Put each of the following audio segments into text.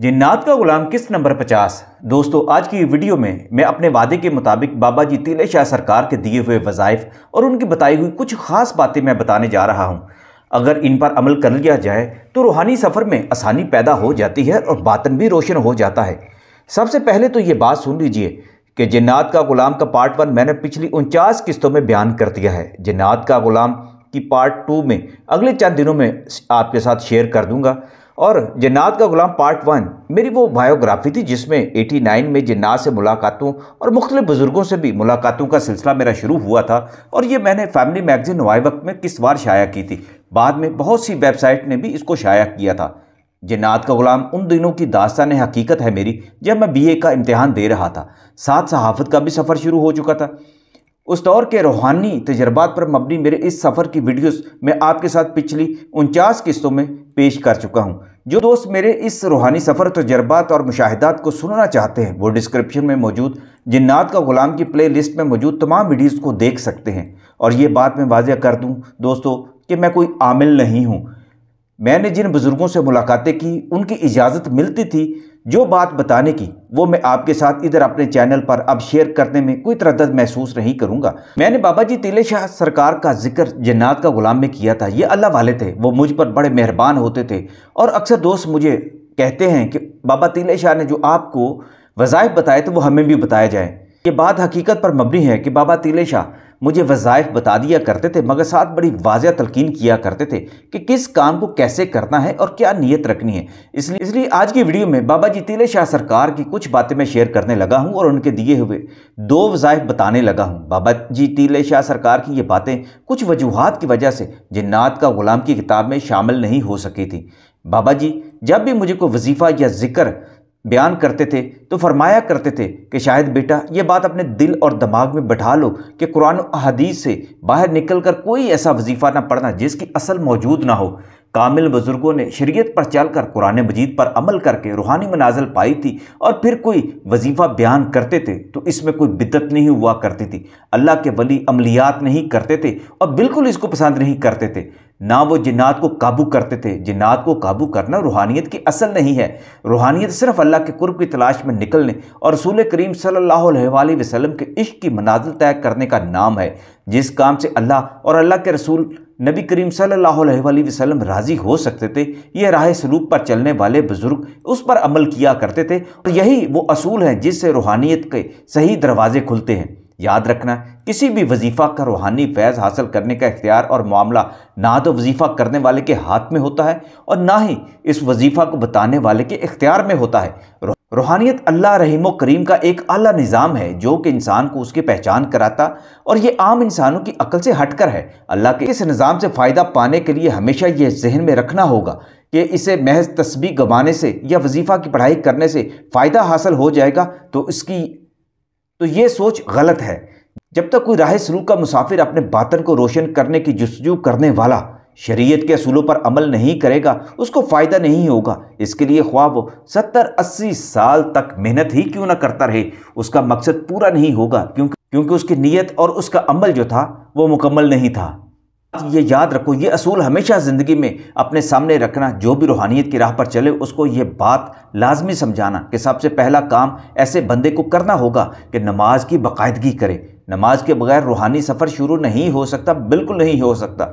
जिन्नात का गुलाम किस्त नंबर 50 दोस्तों आज की वीडियो में मैं अपने वादे के मुताबिक बाबा जी तिले शाह सरकार के दिए हुए वज़ाइफ और उनकी बताई हुई कुछ ख़ास बातें मैं बताने जा रहा हूं। अगर इन पर अमल कर लिया जाए तो रूहानी सफ़र में आसानी पैदा हो जाती है और बातन भी रोशन हो जाता है सबसे पहले तो ये बात सुन लीजिए कि जिन्नात का गुलाम का पार्ट वन मैंने पिछली उनचास किस्तों में बयान कर दिया है जिन्नात का गुलाम की पार्ट टू में अगले चंद दिनों में आपके साथ शेयर कर दूँगा और जन्नात का गुलाम पार्ट वन मेरी वो बायोग्राफी थी जिसमें 89 में जन्नात से मुलाकातों और मुख्तलि बुज़ुर्गों से भी मुलाकातों का सिलसिला मेरा शुरू हुआ था और ये मैंने फैमिली मैगजीन वाई वक्त में किस बार शाया की थी बाद में बहुत सी वेबसाइट ने भी इसको शाया किया था जन्नात का गुलाम उन दिनों की दास्तान हकीकत है मेरी जब मैं बी का इम्तहान दे रहा था साथ सहाफ़त का भी सफ़र शुरू हो चुका था उस दौर के रूहानी तजर्बात पर मबनी मेरे इस सफ़र की वीडियोस मैं आपके साथ पिछली उनचास किस्तों में पेश कर चुका हूं। जो दोस्त मेरे इस रूहानी सफ़र तजर्बात और मुशाहदात को सुनना चाहते हैं वो डिस्क्रिप्शन में मौजूद जन्नात का ग़ुलाम की प्ले लिस्ट में मौजूद तमाम वीडियोज़ को देख सकते हैं और ये बात मैं वाजह कर दूँ दोस्तों कि मैं कोई आमिल नहीं हूँ मैंने जिन बुज़ुर्गों से मुलाकातें की उनकी इजाज़त मिलती थी जो बात बताने की वो मैं आपके साथ इधर अपने चैनल पर अब शेयर करने में कोई तरदद महसूस नहीं करूंगा मैंने बाबा जी तिले शाह सरकार का जिक्र जन्नात का गुलाम में किया था ये अल्लाह वाले थे वो मुझ पर बड़े मेहरबान होते थे और अक्सर दोस्त मुझे कहते हैं कि बाबा तिले शाह ने जो आपको वज़ायफ बताए थे वो हमें भी बताया जाए ये बात हकीकत पर मबनी है कि बाबा तिले शाह मुझे वज़ाइफ बता दिया करते थे मगर साथ बड़ी वाजह तलकिन किया करते थे कि किस काम को कैसे करना है और क्या नीयत रखनी है इसलिए इसलिए आज की वीडियो में बाबा जी तीले शाह सरकार की कुछ बातें मैं शेयर करने लगा हूँ और उनके दिए हुए दो वज़ाइफ बताने लगा हूँ बाबा जी तीले शाह सरकार की ये बातें कुछ वजूहत की वजह से जिन्नात का ग़ुलाम की किताब में शामिल नहीं हो सकी थी बाबा जी जब भी मुझे कोई वजीफ़ा या ज़िक्र बयान करते थे तो फरमाया करते थे कि शायद बेटा ये बात अपने दिल और दिमाग में बैठा लो कि कुरान हदीस से बाहर निकल कर कोई ऐसा वजीफ़ा ना पढ़ना जिसकी असल मौजूद ना हो कामिल बुज़ुर्गों ने शरीयत पर चलकर कुरान मजीद पर अमल करके रूहानी मनाजल पाई थी और फिर कोई वजीफ़ा बयान करते थे तो इसमें कोई बिदत नहीं हुआ करती थी अल्लाह के वली अमलियात नहीं करते थे और बिल्कुल इसको पसंद नहीं करते थे ना वो जिन्नात को काबू करते थे जिन्नात को काबू करना रूहानियत की असल नहीं है रूहानियत सिर्फ अल्लाह के कुर्ब की तलाश में निकलने और रसूल करीम सल्लल्लाहु अलैहि वसल्लम के इश्क की मनाजिल तय करने का नाम है जिस काम से अल्लाह और अल्लाह के रसूल नबी करीम सल्लल्लाहु अलैहि वसल्लम राज़ी हो सकते थे यह राह सलूक पर चलने वाले बुज़ुर्ग उस पर अमल किया करते थे और यही वो असूल हैं जिससे रूहानियत के सही दरवाजे खुलते हैं याद रखना किसी भी वजीफ़ा का रूहानी फैज़ हासिल करने का इख्तियार और मामला ना तो वजीफ़ा करने वाले के हाथ में होता है और ना ही इस वजीफ़ा को बताने वाले के इख्तियार में होता है रूहानियत अल्लाह रहीम करीम का एक अला निज़ाम है जो कि इंसान को उसकी पहचान कराता और ये आम इंसानों की अकल से हटकर है अल्लाह के इस निज़ाम से फ़ायदा पाने के लिए हमेशा ये जहन में रखना होगा कि इसे महज तस्बी गंवाने से या वजीफ़ा की पढ़ाई करने से फ़ायदा हासिल हो जाएगा तो इसकी तो ये सोच गलत है जब तक कोई राह सलूक का मुसाफिर अपने बातन को रोशन करने की जस्तजू करने वाला शरीयत के असूलों पर अमल नहीं करेगा उसको फ़ायदा नहीं होगा इसके लिए ख्वाब वो सत्तर अस्सी साल तक मेहनत ही क्यों ना करता रहे उसका मकसद पूरा नहीं होगा क्योंकि क्योंकि उसकी नीयत और उसका अमल जो था वो मुकम्मल नहीं था ये याद रखो ये असूल हमेशा ज़िंदगी में अपने सामने रखना जो भी रूहानियत की राह पर चले उसको ये बात लाजमी समझाना कि सबसे पहला काम ऐसे बंदे को करना होगा कि नमाज की बाकायदगी करे नमाज के बगैर रूहानी सफ़र शुरू नहीं हो सकता बिल्कुल नहीं हो सकता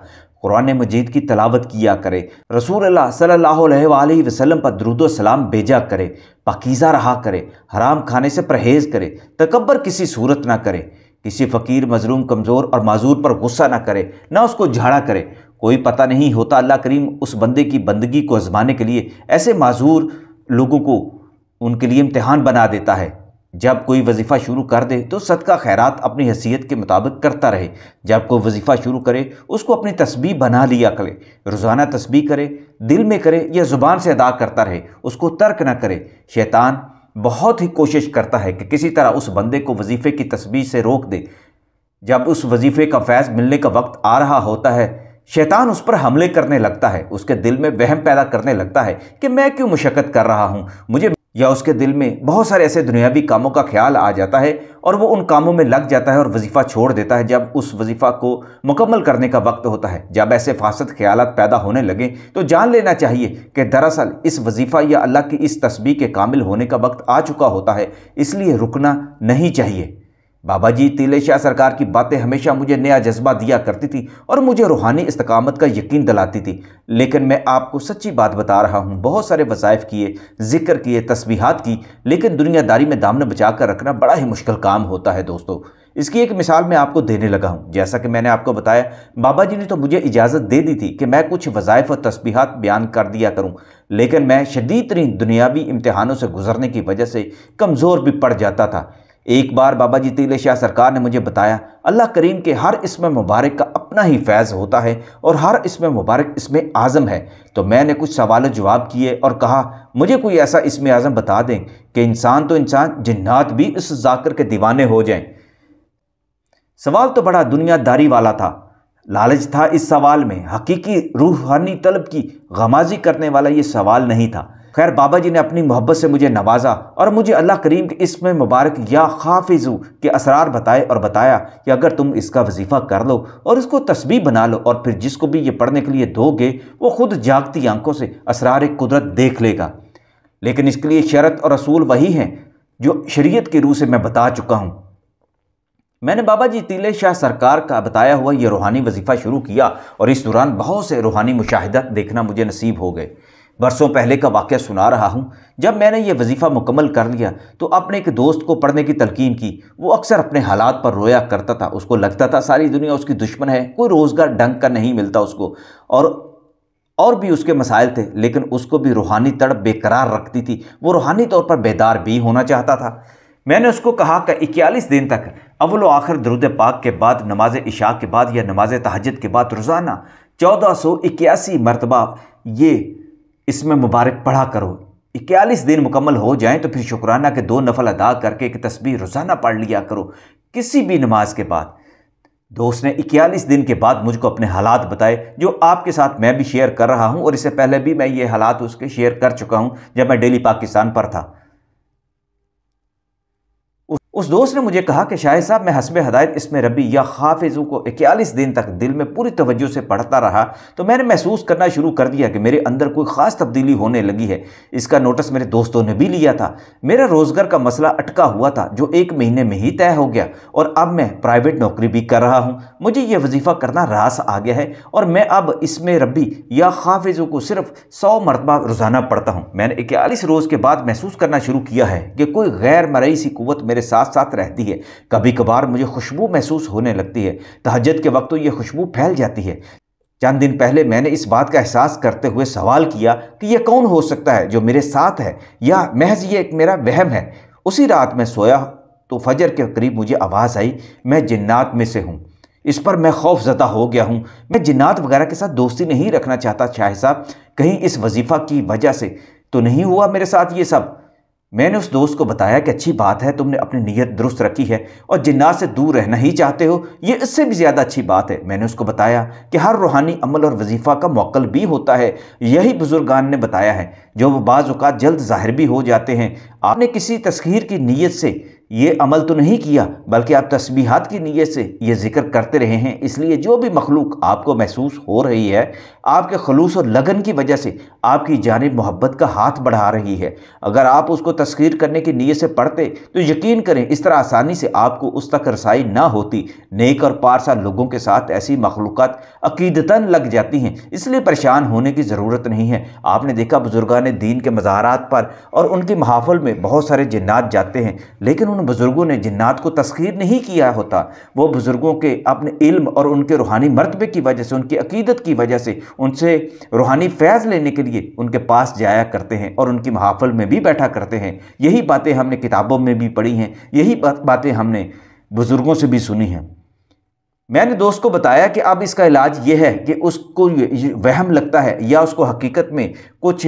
कुरान मजीद की तलावत किया करे रसूल अल्लाह सल्लल्लाहु अलैहि वसल्लम पर दरुद सलाम भेजा करे पाकीज़ा रहा करे हराम खाने से परहेज़ करे तकबर किसी सूरत ना करे किसी फ़कीर मज़लूम कमज़ोर और माजूर पर गुस्सा ना करे ना उसको झाड़ा करे कोई पता नहीं होता अल्लाह करीम उस बंदे की बंदगी को आजमाने के लिए ऐसे माजूर लोगों को उनके लिए इम्तहान बना देता है जब कोई वजीफ़ा शुरू कर दे तो सदका खैरात अपनी हैसियत के मुताबिक करता रहे जब कोई वजीफ़ा शुरू करे उसको अपनी तस्बीह बना लिया करे रोज़ाना तस्बीह करे दिल में करे या ज़ुबान से अदा करता रहे उसको तर्क ना करे शैतान बहुत ही कोशिश करता है कि किसी तरह उस बंदे को वजीफ़े की तस्वीर से रोक दे जब उस वजीफ़े का फैज़ मिलने का वक्त आ रहा होता है शैतान उस पर हमले करने लगता है उसके दिल में वहम पैदा करने लगता है कि मैं क्यों मुशक्क़त कर रहा हूँ मुझे या उसके दिल में बहुत सारे ऐसे दुनियावी कामों का ख्याल आ जाता है और वो उन कामों में लग जाता है और वजीफ़ा छोड़ देता है जब उस वजीफ़ा को मुकम्मल करने का वक्त होता है जब ऐसे फासद ख्याल पैदा होने लगें तो जान लेना चाहिए कि दरअसल इस वजीफ़ा या अल्लाह की इस तस्बी के कामिल होने का वक्त आ चुका होता है इसलिए रुकना नहीं चाहिए बाबा जी तिले शाह सरकार की बातें हमेशा मुझे नया जज्बा दिया करती थी और मुझे रूहानी इस्तकामत का यकीन दिलाती थी लेकिन मैं आपको सच्ची बात बता रहा हूँ बहुत सारे वजायफ़ किए जिक्र किए तस्बीहात की लेकिन दुनियादारी में दामन बचा कर रखना बड़ा ही मुश्किल काम होता है दोस्तों इसकी एक मिसाल मैं आपको देने लगा हूँ जैसा कि मैंने आपको बताया बाबा जी ने तो मुझे इजाज़त दे दी थी कि मैं कुछ वजायफ़ और तस्बीहात बयान कर दिया करूँ लेकिन मैं शदीद तरीन दुनियावी इम्तहानों से गुजरने की वजह से कमज़ोर भी पड़ जाता था एक बार बाबा जी तिल शाह सरकार ने मुझे बताया अल्लाह करीम के हर इसमें मुबारक का अपना ही फैज़ होता है और हर इसमें मुबारक इसमें आज़म है तो मैंने कुछ सवाल जवाब किए और कहा मुझे कोई ऐसा इसमें आज़म बता दें कि इंसान तो इंसान जन्नात भी इस जाकर के दीवाने हो जाएं सवाल तो बड़ा दुनियादारी वाला था लालच था इस सवाल में हकीकी रूहानी तलब की गमाजी करने वाला ये सवाल नहीं था खैर बाबा जी ने अपनी मोहब्बत से मुझे नवाजा और मुझे अल्लाह करीम के इसमें मुबारक या ख़ाफिजू के असरार बताए और बताया कि अगर तुम इसका वजीफ़ा कर लो और इसको तस्वीर बना लो और फिर जिसको भी ये पढ़ने के लिए दोगे वो खुद जागती आंखों से असरार कुदरत देख लेगा लेकिन इसके लिए शरत और असूल वही हैं जो शरीयत की रूह से मैं बता चुका हूँ मैंने बाबा जी तीले शाह सरकार का बताया हुआ ये रूहानी वजीफ़ा शुरू किया और इस दौरान बहुत से रूहानी मुशाहदा देखना मुझे नसीब हो गए बरसों पहले का वाक़ सुना रहा हूँ जब मैंने ये वजीफ़ा मुकम्मल कर लिया तो अपने एक दोस्त को पढ़ने की तलकीन की वो अक्सर अपने हालात पर रोया करता था उसको लगता था सारी दुनिया उसकी दुश्मन है कोई रोज़गार ढंग का नहीं मिलता उसको और और भी उसके मसाइल थे लेकिन उसको भी रूहानी तड़प बेकरार रखती थी वो रूहानी तौर पर बेदार भी होना चाहता था मैंने उसको कहा कि इक्यालीस दिन तक अवल व आखिर दरुद पाक के बाद नमाज इशा के बाद या नमाज तहजद के बाद रोज़ाना चौदह सौ इक्यासी मरतबा ये इसमें मुबारक पढ़ा करो इक्यालीस दिन मुकम्मल हो जाएं तो फिर शुक्राना के दो नफल अदा करके एक तस्वीर रोज़ाना पढ़ लिया करो किसी भी नमाज के बाद दोस्त ने इक्यालीस दिन के बाद मुझको अपने हालात बताए जो आपके साथ मैं भी शेयर कर रहा हूँ और इससे पहले भी मैं ये हालात उसके शेयर कर चुका हूँ जब मैं डेली पाकिस्तान पर था उस दोस्त ने मुझे कहा कि शाहिद साहब मैं हसब हदायत इसमें रबी या हाफिज़ों को इक्यालीस दिन तक दिल में पूरी तवज्जो से पढ़ता रहा तो मैंने महसूस करना शुरू कर दिया कि मेरे अंदर कोई ख़ास तब्दीली होने लगी है इसका नोटिस मेरे दोस्तों ने भी लिया था मेरा रोज़गार का मसला अटका हुआ था जो एक महीने में ही तय हो गया और अब मैं प्राइवेट नौकरी भी कर रहा हूँ मुझे यह वजीफ़ा करना रास आ गया है और मैं अब इसमें रबी या हाफिज़ों को सिर्फ सौ मरतबा रोज़ाना पढ़ता हूँ मैंने इक्यालीस रोज़ के बाद महसूस करना शुरू किया है कि कोई गैर मरई सी क़वत मेरे साथ साथ साथ रहती है कभी कभार मुझे खुशबू महसूस होने लगती है तहजद के वक्त तो ये खुशबू फैल जाती है चंद दिन पहले मैंने इस बात का एहसास करते हुए सवाल किया कि यह कौन हो सकता है जो मेरे साथ है या महज ये एक मेरा वहम है उसी रात में सोया तो फजर के करीब मुझे आवाज़ आई मैं जिन्नात में से हूँ इस पर मैं खौफ ज़दा हो गया हूँ मैं जिन्नात वगैरह के साथ दोस्ती नहीं रखना चाहता शाह साहब कहीं इस वजीफ़ा की वजह से तो नहीं हुआ मेरे साथ ये सब मैंने उस दोस्त को बताया कि अच्छी बात है तुमने अपनी नीयत दुरुस्त रखी है और जिन्ना से दूर रहना ही चाहते हो ये इससे भी ज़्यादा अच्छी बात है मैंने उसको बताया कि हर रूहानी अमल और वजीफ़ा का मौकल भी होता है यही बुज़ुर्गान ने बताया है जो बाज़ात जल्द ज़ाहिर भी हो जाते हैं आपने किसी तस्खीर की नीयत से ये अमल तो नहीं किया बल्कि आप तस्बीहात की नीयत से ये जिक्र करते रहे हैं इसलिए जो भी मखलूक आपको महसूस हो रही है आपके खलूस और लगन की वजह से आपकी जानब मोहब्बत का हाथ बढ़ा रही है अगर आप उसको तस्खीर करने की नीयत से पढ़ते तो यकीन करें इस तरह आसानी से आपको उस तक रसाई ना होती नेक और पारसा लोगों के साथ ऐसी मखलूक अकीदता लग जाती हैं इसलिए परेशान होने की ज़रूरत नहीं है आपने देखा बुजुर्गान दीन के मज़ारात पर और उनकी महाफल में बहुत सारे जन्ात जाते हैं लेकिन उन बुज़ुर्गों ने जन्त को तस्खीर नहीं किया होता वो बुज़ुर्गों के अपने इल्म और उनके रूहानी मरतबे की वजह से उनकी अकीदत की वजह से उनसे रूहानी फैज़ लेने के लिए उनके पास जाया करते हैं और उनकी महाफल में भी बैठा करते हैं यही बातें हमने किताबों में भी पढ़ी हैं यही बातें हमने बुज़ुर्गों से भी सुनी हैं मैंने दोस्त को बताया कि अब इसका इलाज यह है कि उसको वहम लगता है या उसको हकीकत में कुछ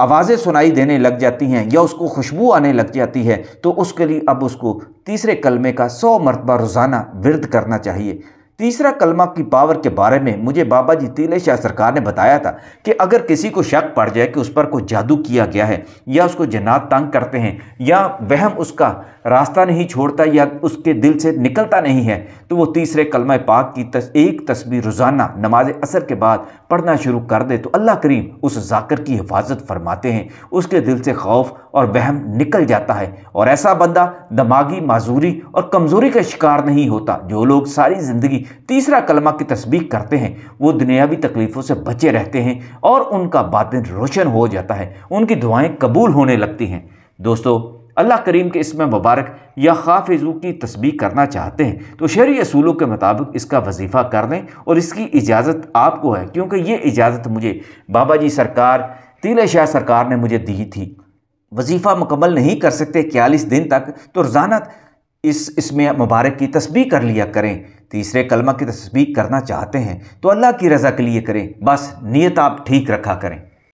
आवाज़ें सुनाई देने लग जाती हैं या उसको खुशबू आने लग जाती है तो उसके लिए अब उसको तीसरे कलमे का सौ मरतबा रोज़ाना विरद करना चाहिए तीसरा कलमा की पावर के बारे में मुझे बाबा जी तीले शाह सरकार ने बताया था कि अगर किसी को शक पड़ जाए कि उस पर कोई जादू किया गया है या उसको जनात तंग करते हैं या वहम उसका रास्ता नहीं छोड़ता या उसके दिल से निकलता नहीं है तो वो तीसरे कलम पाक की तस, एक तस्वीर रोज़ाना नमाज असर के बाद पढ़ना शुरू कर दे तो अल्लाह करीम उस जाकर की हिफाजत फरमाते हैं उसके दिल से खौफ और वहम निकल जाता है और ऐसा बंदा दमागी माजूरी और कमज़ोरी का शिकार नहीं होता जो लोग सारी ज़िंदगी तीसरा कलमा की तस्वीर करते हैं वो दुनियावी तकलीफ़ों से बचे रहते हैं और उनका बातिन रोशन हो जाता है उनकी दुआएँ कबूल होने लगती हैं दोस्तों अल्लाह करीम के इसमें मुबारक या खाफिजू की तस्बी करना चाहते हैं तो शहरी असूलों के मुताबिक इसका वजीफ़ा कर दें और इसकी इजाज़त आपको है क्योंकि ये इजाज़त मुझे बाबा जी सरकार तीले शाह सरकार ने मुझे दी थी वजीफ़ा मुकम्मल नहीं कर सकते इक्यालीस दिन तक तो रोज़ाना इस इसमें मुबारक की तस्वीर कर लिया करें तीसरे कलमा की तस्वीर करना चाहते हैं तो अल्लाह की रज़ा के लिए करें बस नीयत आप ठीक रखा करें